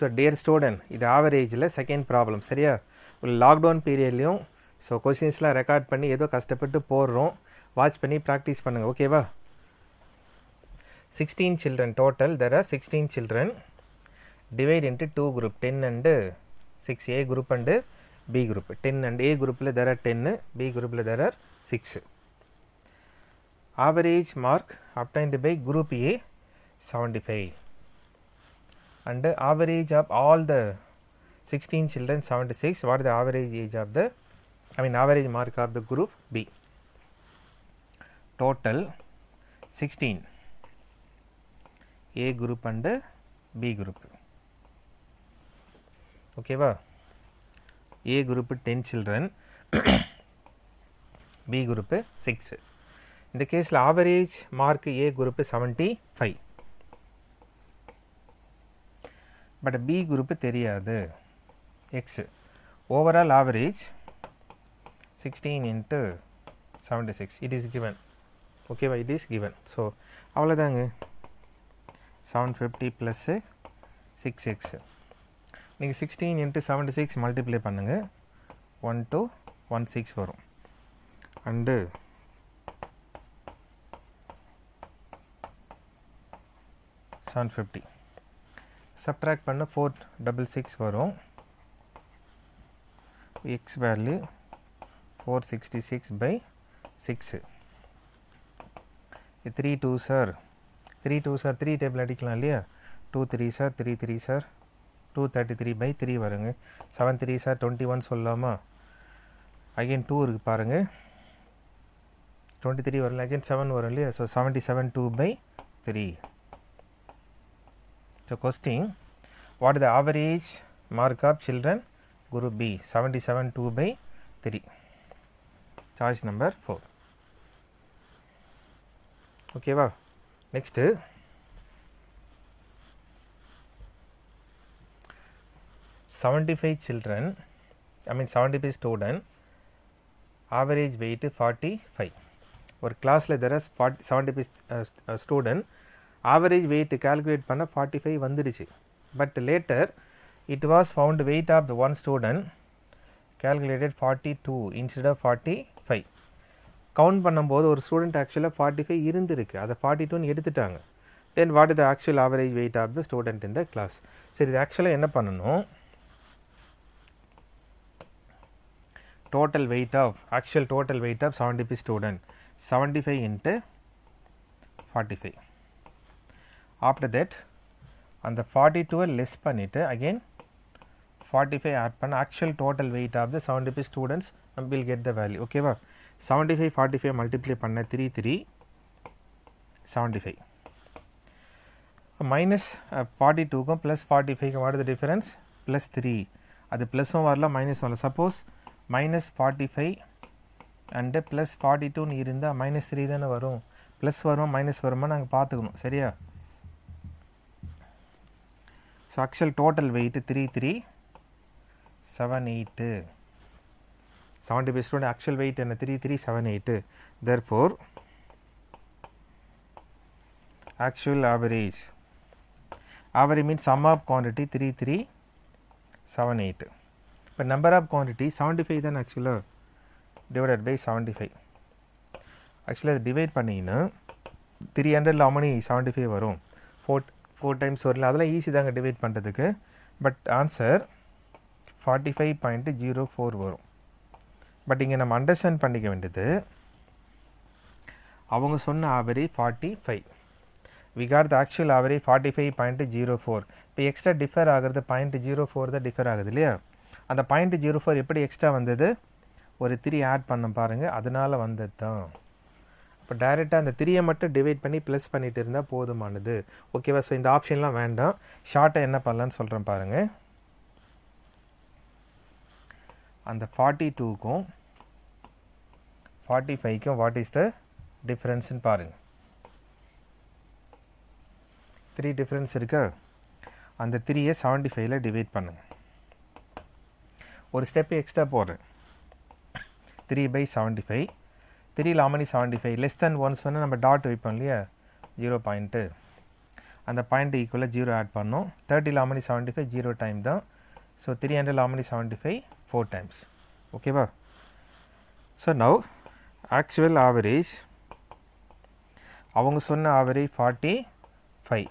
So dear student இது ஆவரேஜில் second problem சரியா ஒரு லாக்டவுன் பீரியட்லேயும் ஸோ கொஸ்டின்ஸ்லாம் ரெக்கார்ட் பண்ணி ஏதோ கஷ்டப்பட்டு போடுறோம் வாட்ச் பண்ணி ப்ராக்டிஸ் பண்ணுங்கள் ஓகேவா sixteen children total there are sixteen children divide into two group ten and six A group and B group ten and A குரூப்பில் தர் ஆர் டென்னு பி குரூப்பில் there are six average mark obtained by group A seventy five and the average of all the 16 children 76 what is the average age of the I mean average mark of the group B total 16 A group and the B group ஓகேவா A group ten children B group six இந்த கேஸில் average mark A group seventy five but B group தெரியாது X overall average sixteen into seventy six it is given ஓகேவா it is given so அவ்வளோதாங்க seven fifty plus six X நீங்கள் sixteen into seventy six multiply பண்ணுங்கள் one two one six வரும் and seven fifty subtract பண்ண four double six வரும் X value four sixty six by six three two sir three two sir three table அடிக்கலாம் இல்லையா two three sir three three sir two thirty three by three வருங்க seven three sir twenty one சொல்லலாமா again two இருக்குது பாருங்கள் twenty three வரல again seven வரும் இல்லையா so seventy seven two by three the question what is the average mark of children group B 77 2 by 3 choice number 4 okay va wow next Seventy-five children, I mean seventy-five student, average weight forty-five. Or class le there is forty seventy-five uh, student, average weight calculate பண்ண forty five வந்துடுச்சு but later it was found weight of the one student calculated forty two instead of forty five count பண்ணும்போது ஒரு student ஆக்சுவலாக forty five இருந்திருக்கு அதை forty டூன்னு எடுத்துட்டாங்க then what is the actual average weight of the student இந்த class சரி இது ஆக்சுவலாக என்ன பண்ணணும் total weight of actual total weight of seventy five student seventy five into forty five after that அந்த ஃபார்ட்டி டூவை லெஸ் பண்ணிவிட்டு அகெயின் ஃபார்ட்டி ஃபைவ் ஆட் பண்ண actual total weight of the seventy five students will get the value ஓகேவா seventy five forty five multiply பண்ண three three seventy five minus forty டூக்கும் plus forty ஃபைவ்க்கு what the difference plus three அது ப்ளஸ்ஸும் வரலாம் மைனஸும் வரல suppose minus forty five and plus forty டூன்னு இருந்தால் மைனஸ் த்ரீ தானே வரும் ப்ளஸ் வருமா மைனஸ் வருமா நாங்கள் பார்த்துக்கணும் சரியா so actual total weight three three seven eight seventy பேஸ்டோட ஆக்சுவல் வெயிட் என்ன three three seven eight there four actual average average means sum of quantity three three seven eight இப்போ number of quantity seventy five தான் ஆக்சுவலாக divided by seventy five ஆக்சுவலாக அது divide பண்ணிங்கன்னா three hundred அமனி seventy five வரும் ஃபோர்ட் four times வரல அதெல்லாம் ஈஸி தாங்க டிவைட் பண்ணுறதுக்கு but answer forty five point zero four வரும் பட் இங்கே நம்ம அண்டர்ஸ்டாண்ட் பண்ணிக்க வேண்டியது அவங்க சொன்ன average forty five we the actual average forty five point zero four இப்போ எக்ஸ்ட்ரா டிஃபர் ஆகிறது பாயிண்ட் ஜீரோ ஃபோர் தான் டிஃபர் ஆகுது இல்லையா அந்த பாயிண்ட் ஜீரோ ஃபோர் எப்படி எக்ஸ்ட்ரா வந்தது ஒரு த்ரீ ஆட் பண்ண பாருங்கள் அதனால் வந்தது தான் இப்போ டைரெக்டாக அந்த த்ரீயை மட்டும் டிவைட் பண்ணி ப்ளஸ் பண்ணிட்டு இருந்தால் போதுமானது ஓகேவா ஸோ இந்த ஆப்ஷன்லாம் வேண்டாம் ஷார்ட்டை என்ன பண்ணலான்னு சொல்கிறேன் பாருங்கள் அந்த ஃபார்ட்டி டூக்கும் ஃபார்ட்டி ஃபைவ்க்கும் வாட் இஸ் த டிஃப்ரென்ஸ்னு பாருங்கள் த்ரீ டிஃப்ரென்ஸ் இருக்கா அந்த த்ரீயை செவன்ட்டி ஃபைவ்ல டிவைட் பண்ணுங்கள் ஒரு ஸ்டெப் எக்ஸ்ட்ரா போடுறேன் three by seventy five three லாமனி seventy five less then once வந்து நம்ம டாட் வைப்போம் இல்லையா ஜீரோ பாயிண்ட்டு அந்த பாயிண்ட் ஈக்குவலாக ஜீரோ ஆட் பண்ணோம் தேர்ட்டி லாமனி செவன்ட்டி ஃபைவ் ஜீரோ டைம் தான் ஸோ த்ரீ ஹண்ட்ரட் லாமனி செவன்ட்டி ஃபைவ் ஃபோர் டைம்ஸ் ஓகேவா ஸோ நவ் ஆக்சுவல் ஆவரேஜ் அவங்க சொன்ன ஆவரேஜ் ஃபார்ட்டி ஃபைவ்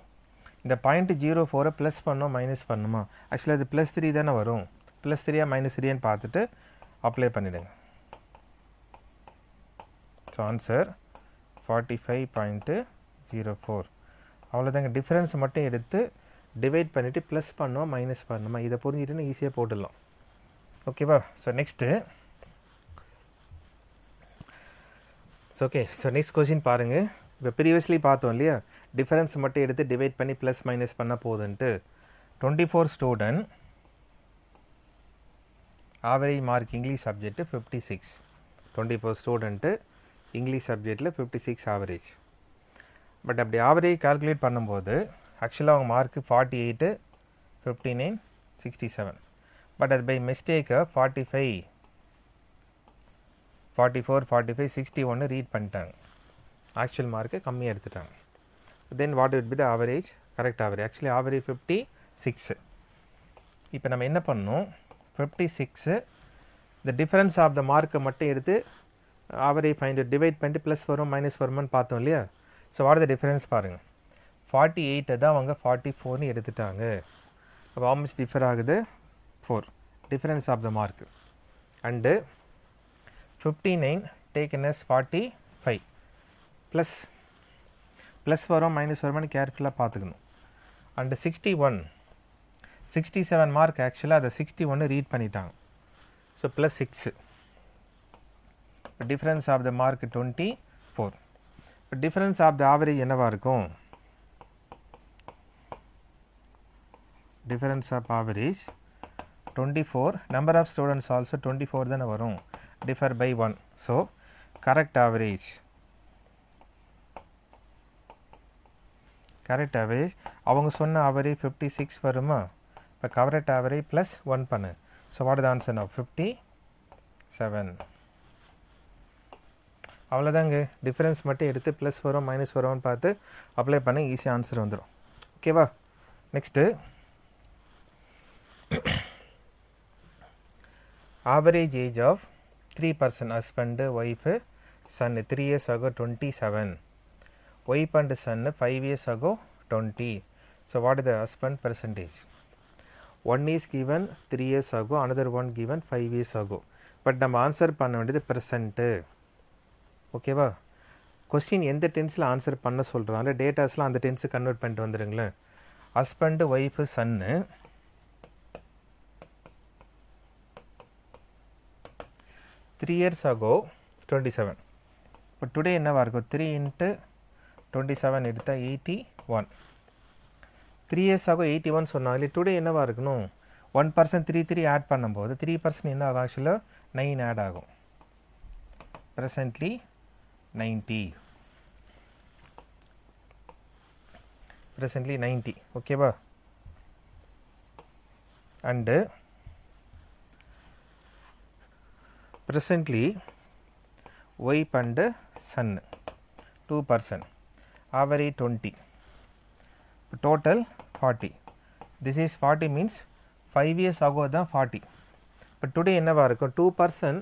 இந்த பாயிண்ட் ஜீரோ ஃபோரை ப்ளஸ் பண்ணோம் மைனஸ் பண்ணுமா ஆக்சுவலாக இது ப்ளஸ் த்ரீ தானே வரும் ப்ளஸ் த்ரீயாக மைனஸ் த்ரீன்னு பார்த்துட்டு அப்ளை பண்ணிவிடுங்க answer forty five point zero four அவ்வளோதாங்க டிஃப்ரென்ஸ் மட்டும் எடுத்து டிவைட் பண்ணிவிட்டு ப்ளஸ் பண்ணோம் மைனஸ் பண்ணோமா இதை புரிஞ்சுட்டுன்னு ஈஸியாக போட்டுடலாம் ஓகேவா so next so okay so next question பாருங்கள் இப்போ ப்ரீவியஸ்லி பார்த்தோம் இல்லையா டிஃபரன்ஸ் மட்டும் எடுத்து டிவைட் பண்ணி ப்ளஸ் மைனஸ் பண்ணால் போதுன்ட்டு twenty four student average mark English subject fifty six twenty four student English சப்ஜெக்டில் ஃபிஃப்டி சிக்ஸ் ஆவரேஜ் பட் அப்படி ஆவரேஜ் கால்குலேட் பண்ணும்போது ஆக்சுவலாக அவங்க mark forty eight fifty nine sixty seven but அது பை மிஸ்டேக்கை forty five forty four forty five sixty ஒன்று read பண்ணிட்டாங்க actual மார்க்கை கம்மியாக எடுத்துட்டாங்க then what it be the average correct average actually average fifty six இப்போ நம்ம என்ன பண்ணணும் ஃபிஃப்டி சிக்ஸு இந்த டிஃப்ரென்ஸ் ஆஃப் த மார்க்கை மட்டும் எடுத்து ஆவரேஜ் ஃபைண்ட் டிவைட் பண்ணிட்டு ப்ளஸ் வரும் மைனஸ் வருமானு பார்த்தோம் இல்லையா ஸோ வாட் த டிஃப்ரென்ஸ் பாருங்கள் ஃபார்ட்டி எயிட்டை தான் அவங்க ஃபார்ட்டி ஃபோர்னு எடுத்துட்டாங்க அப்போ ஆமிச்சு டிஃபர் ஆகுது four difference of the mark and fifty nine என் எஸ் ஃபார்ட்டி ஃபைவ் ப்ளஸ் ப்ளஸ் வரும் மைனஸ் வருமானு கேர்ஃபுல்லாக பார்த்துக்கணும் and sixty one sixty seven mark ஆக்சுவலாக அதை சிக்ஸ்டி ஒன்று ரீட் பண்ணிட்டாங்க ஸோ ப்ளஸ் சிக்ஸு இப்போ difference of the mark twenty four இப்போ டிஃப்ரென்ஸ் ஆஃப் த ஆவரேஜ் என்னவாக இருக்கும் difference of average twenty four number of students also twenty four தானே வரும் differ by one so correct average correct average அவங்க சொன்ன average fifty six வருமா இப்போ கவரேட் ஆவரேஜ் ப்ளஸ் ஒன் பண்ணு ஸோ வாட் இது ஆன்சர் நான் ஃபிஃப்டி செவன் அவ்வளோதாங்க டிஃப்ரென்ஸ் மட்டும் எடுத்து ப்ளஸ் வரும் மைனஸ் வரும்னு பார்த்து அப்ளை பண்ண ஈஸியாக ஆன்சர் வந்துடும் ஓகேவா next average age of three person husband wife son three years ago twenty seven wife and son five years ago twenty so what is the husband percentage one years given three years ஆகும் another one given five years ஆகும் but நம்ம ஆன்சர் பண்ண வேண்டியது present ஓகேவா question எந்த டென்ஸில் answer பண்ண சொல்கிறாங்களோ டேட்டாஸ்லாம் அந்த டென்ஸு கன்வெர்ட் பண்ணிட்டு வந்துடுங்களேன் husband wife son three years ago twenty seven இப்போ டுடே என்னவாக இருக்கும் த்ரீ இன்ட்டு டுவெண்ட்டி செவன் எடுத்தால் எயிட்டி ஒன் த்ரீ இயர்ஸ் ஆகும் எயிட்டி ஒன் சொன்னாங்களே டுடே என்னவாக இருக்கணும் one person three three add பண்ணும்போது த்ரீ பர்சன்ட் என்ன ஆகும் ஆக்சுவலாக நைன் ஆட் ஆகும் presently 90 presently 90 okay ba and presently wife and son two person average 20 total 40 this is 40 means 5 years ago 40 but today forty இப்போ today two person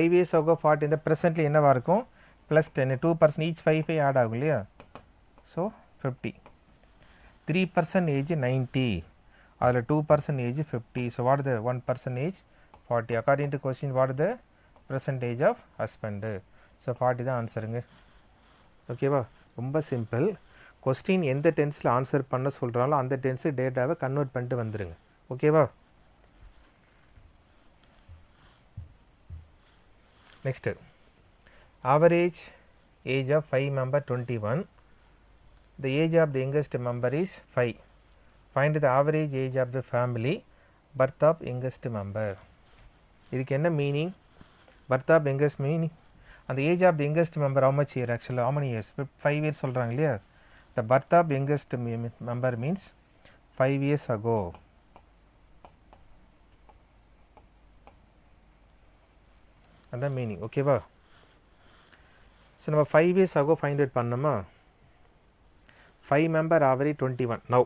5 years ago 40 in the presently presently என்னவாக இருக்கும் plus ten two person each five five add ஆகும் இல்லையா so fifty three person percentage ninety அதில் two person age fifty so what the one age forty according to question what the percentage of husband so forty தான் ஆன்சருங்க ஓகேவா ரொம்ப simple question எந்த டென்ஸில் answer பண்ண சொல்கிறாங்களோ அந்த டென்ஸு டேட்டாவை கன்வெர்ட் பண்ணிட்டு வந்துடுங்க ஓகேவா next average age of 5 member 21 the age of the youngest member is 5 find the average age of the family birth of youngest member இதுக்கு என்ன meaning birth of youngest meaning அந்த age of the youngest member how much year ஆக்சுவலாக how many years five years சொல்கிறாங்க இல்லையா the birth of youngest member means five years ago அதான் meaning ஓகேவா so நம்ம five years ago find out பண்ணோமா five member average twenty one now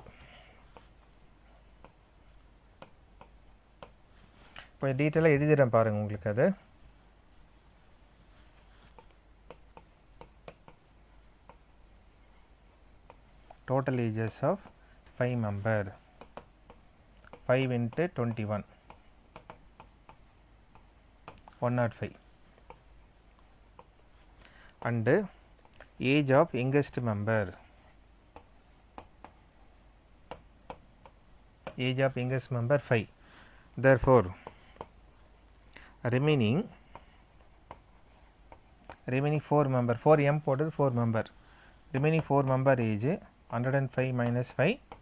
இப்போ டீட்டெயிலாக எழுதிடுறேன் பாருங்கள் உங்களுக்கு அது total ages of 5 member 5 into 21 105 and age of youngest member age of youngest member 5 therefore remaining remaining 4 member 4 m போட்டது 4 member remaining 4 member age 105 minus 5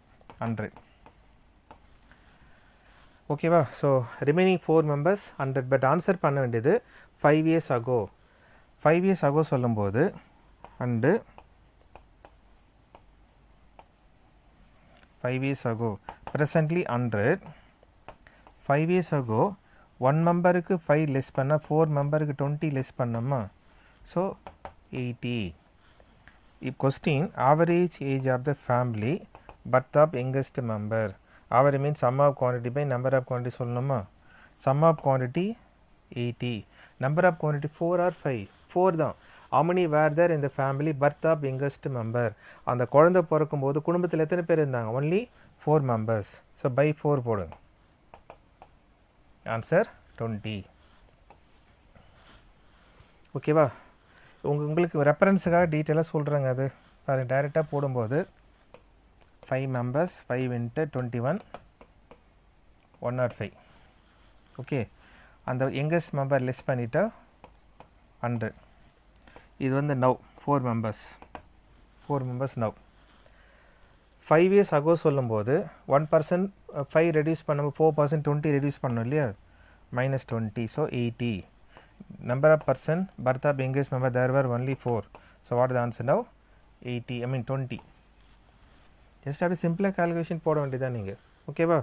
100 ஓகேவா so remaining four members hundred but answer பண்ண வேண்டியது five years ago five years ago சொல்லும்போது and five years ago presently hundred five years ago one மெம்பருக்கு five less பண்ணால் four மெம்பருக்கு twenty less பண்ணோமா so eighty if question average age of the family birth of youngest member average mean sum of quantity by number of quantity சொல்லணுமா sum of quantity eighty number of quantity four R five four தான் அமனி where இந்த family birth of youngest member அந்த குழந்தை பிறக்கும் போது குடும்பத்தில் எத்தனை பேர் இருந்தாங்க only four members so by four போடுங்க ஆன்சர் டுவெண்ட்டி ஓகேவா உங்கள் உங்களுக்கு ரெஃபரன்ஸுக்காக டீட்டெயிலாக சொல்கிறேங்க அது பாருங்கள் டைரெக்டாக போடும்போது five members five into twenty one one not five okay அந்த யங்கஸ்ட் மெம்பர் லெஸ் பண்ணிவிட்டால் ஹண்ட்ரட் இது வந்து now four members four members now five years ago சொல்லும்போது ஒன் பர்சன்ட் ஃபைவ் ரெடியூஸ் பண்ணும்போது ஃபோர் பர்சன்ட் டுவெண்ட்டி ரெடியூஸ் பண்ணோம் இல்லையா minus twenty so eighty number of person birth of English member there were only four so what is the answer now? 80 I mean 20. Just have a போட வேண்டியதான் நீங்கள் ஓகேவா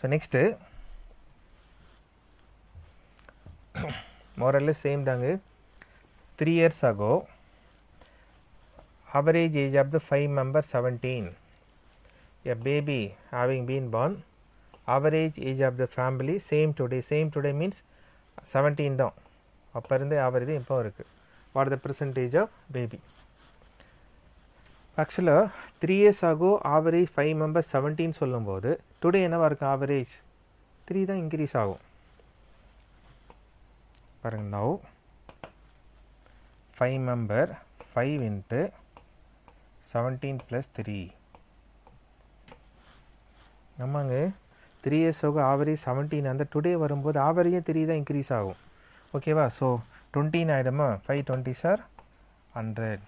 so next மோரல்ல same தாங்க three years ago, average age of the five members 17. A baby having been born, average age of the family same today. Same today means 17 தான் அப்போ இருந்து average இப்போ இருக்குது what the percentage of baby ஆக்சுவலாக three years ago average five members seventeen சொல்லும்போது today என்னவாக இருக்குது average three தான் இன்க்ரீஸ் ஆகும் பாருங்க now five member five into seventeen plus three ஆமாங்க த்ரீ இயர்ஸ் இயர்ஸோக ஆவரேஜ் செவன்டீன் அந்த டுடே வரும்போது ஆவரேஜும் த்ரீ தான் இன்க்ரீஸ் ஆகும் ஓகேவா ஸோ டுவெண்ட்டின் ஆகிடுமா five twenty sir hundred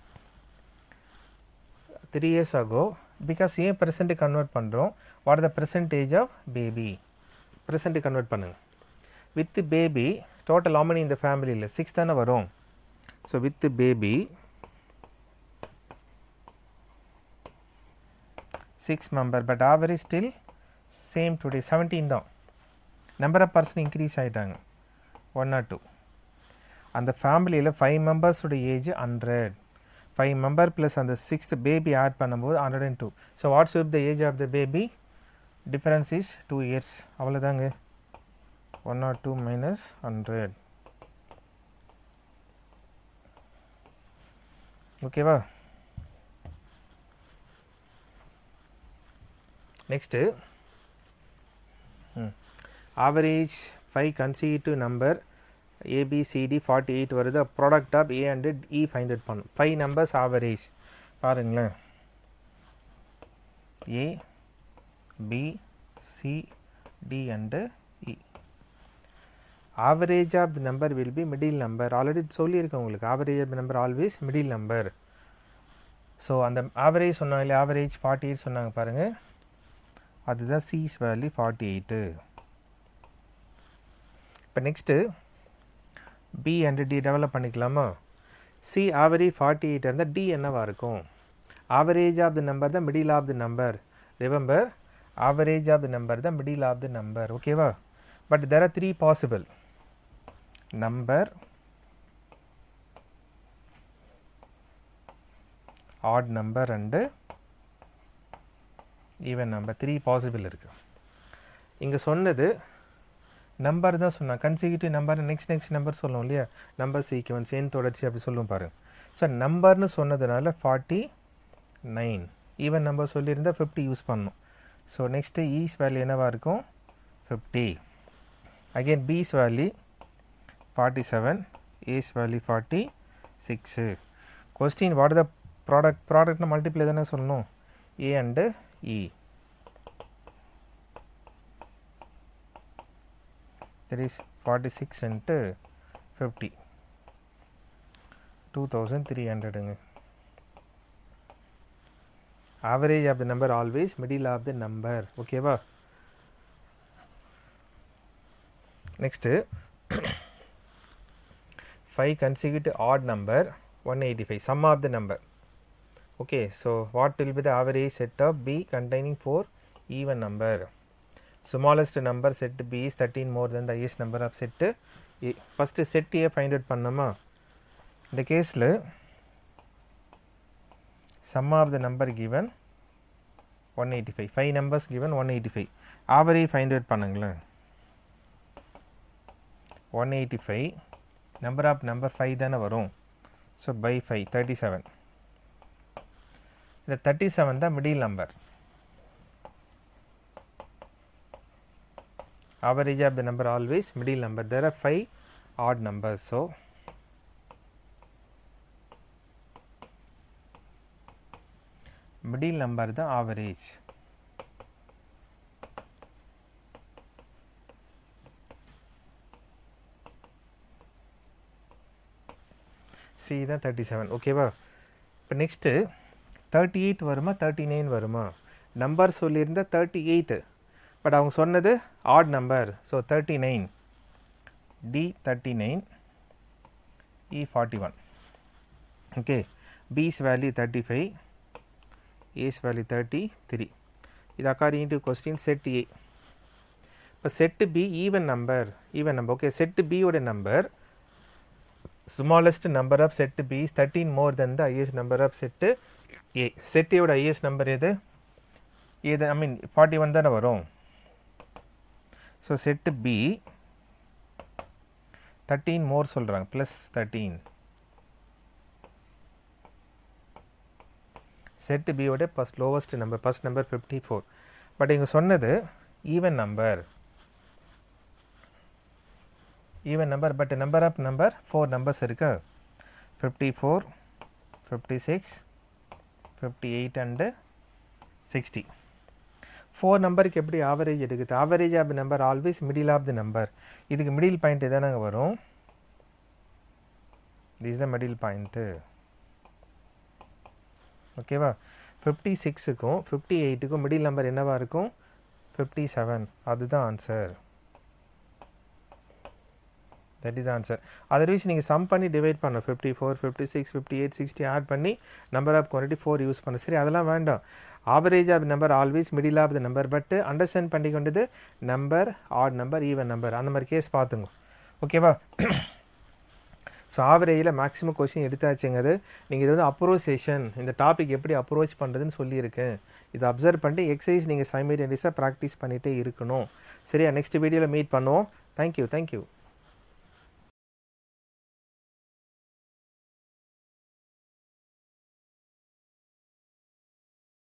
three years ago because ஏன் பெர்சன்ட் கன்வெர்ட் பண்ணுறோம் what the percentage of baby percent convert பண்ணுங்கள் வித் பேபி டோட்டல் ஆமனி இந்த ஃபேமிலியில் சிக்ஸ் தானே வரும் So, with the baby 6 member but average still same today 17 தான் number of person increase ஆகிட்டாங்க ஒன் ஆர் டூ அந்த ஃபேமிலியில் ஃபைவ் மெம்பர்ஸோட age hundred five member plus அந்த சிக்ஸ்த் பேபி ஆட் பண்ணும்போது hundred and two so what's with the age of the baby difference is two years அவ்வளோதாங்க one or two minus hundred ஓகேவா next average five consecutive number A B C D forty eight வருது product of A hundred E five hundred பண்ணும் five numbers average பாருங்களேன் ஏ B C D and average of the number will be middle number already சொல்லியிருக்கேன் உங்களுக்கு average of the number always middle so அந்த ஆவரேஜ் சொன்னாங்க இல்லை average forty eight சொன்னாங்க பாருங்கள் அதுதான் சீஸ் வேல்யூ ஃபார்ட்டி எயிட்டு இப்போ next B and D develop பண்ணிக்கலாமா சி ஆவரேஜ் ஃபார்ட்டி எயிட் இருந்தால் டி என்னவாக இருக்கும் ஆவரேஜ் ஆஃப் த நம்பர் தான் middle of the number remember average of the number தான் மிடில் ஆஃப் த நம்பர் ஓகேவா but there are three possible number odd number ரெண்டு even number three possible இருக்குது இங்கே சொன்னது நம்பர் தான் சொன்னான் consecutive number next next number சொல்லுவோம் இல்லையா நம்பர் சீக்வன்ஸ் ஏன் தொடர்ச்சி அப்படி சொல்லுவோம் பாருங்க ஸோ நம்பர்னு சொன்னதுனால ஃபார்ட்டி நைன் ஈவன் நம்பர் சொல்லியிருந்தால் ஃபிஃப்டி யூஸ் பண்ணணும் ஸோ நெக்ஸ்ட்டு ஈஸ் வேல்யூ என்னவாக இருக்கும் fifty again B's value 47 is value 46 question what is the product product multiply தானே சொல்லணும் a and e that is 46 into 50 2300ங்க average of the number always middle of the number okay வா next 5 consecutive odd number 185 sum of the number okay so what will be the average set of b containing 4 even number smallest number set b is 13 more than the highest number of set a first set a find out The case le sum of the number given 185 5 numbers given 185 average find out பண்ணுங்களேன் 185 number of number five தானே வரும் so by five thirty seven இந்த thirty seven தான் middle number average of the number always middle number there are 5 odd numbers so middle number the average C தான் thirty seven ஓகேவா இப்போ next thirty eight வருமா thirty nine வருமா number சொல்லியிருந்த thirty eight but அவங்க சொன்னது odd number so thirty nine D thirty nine E forty one okay B's value thirty five A's value thirty three இது according to question set A இப்போ set B even number even number okay set பியோட number smallest number of set B is 13 more than the highest number of set A. Set ஏவோட number எது இது I mean forty one தானே வரும் so set B thirteen more சொல்கிறாங்க plus thirteen set பியோட first lowest number first number fifty four but இங்கே சொன்னது even number even number but number up number 4 numbers இருக்கு six fifty eight and sixty four நம்பருக்கு எப்படி average எடுக்குது average of number always middle of the number இதுக்கு middle point எதானாங்க வரும் this the middle point ஓகேவா ஃபிஃப்டி சிக்ஸுக்கும் fifty எயிட்டுக்கும் மிடில் நம்பர் என்னவாக இருக்கும் ஃபிஃப்டி செவன் அதுதான் answer that is answer otherwise நீங்கள் சம் பண்ணி டிவைட் பண்ணலாம் fifty four fifty six fifty eight sixty add பண்ணி number of quantity four use பண்ண சரி அதெல்லாம் வேண்டாம் average of number always middle of the number but understand பண்ணி கொண்டது number odd number even number அந்த மாதிரி கேஸ் பார்த்துங்க ஓகேவா ஸோ ஆவரேஜில் மேக்ஸிமம் கொஷின் எடுத்தாச்சுங்கிறது நீங்கள் இது வந்து அப்ரோசேஷன் இந்த டாபிக் எப்படி அப்ரோச் பண்ணுறதுன்னு சொல்லியிருக்கேன் இதை அப்சர்வ் பண்ணிட்டு எக்ஸசைஸ் நீங்கள் சைமேடியஸாக ப்ராக்டிஸ் பண்ணிகிட்டே இருக்கணும் சரியா நெக்ஸ்ட் வீடியோவில் மீட் பண்ணுவோம் தேங்க்யூ தேங்க்யூ